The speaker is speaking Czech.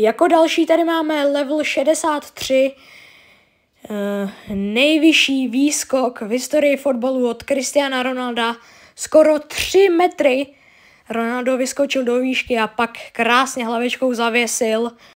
Jako další tady máme level 63, eh, nejvyšší výskok v historii fotbalu od Kristiana Ronalda, skoro 3 metry. Ronaldo vyskočil do výšky a pak krásně hlavečkou zavěsil.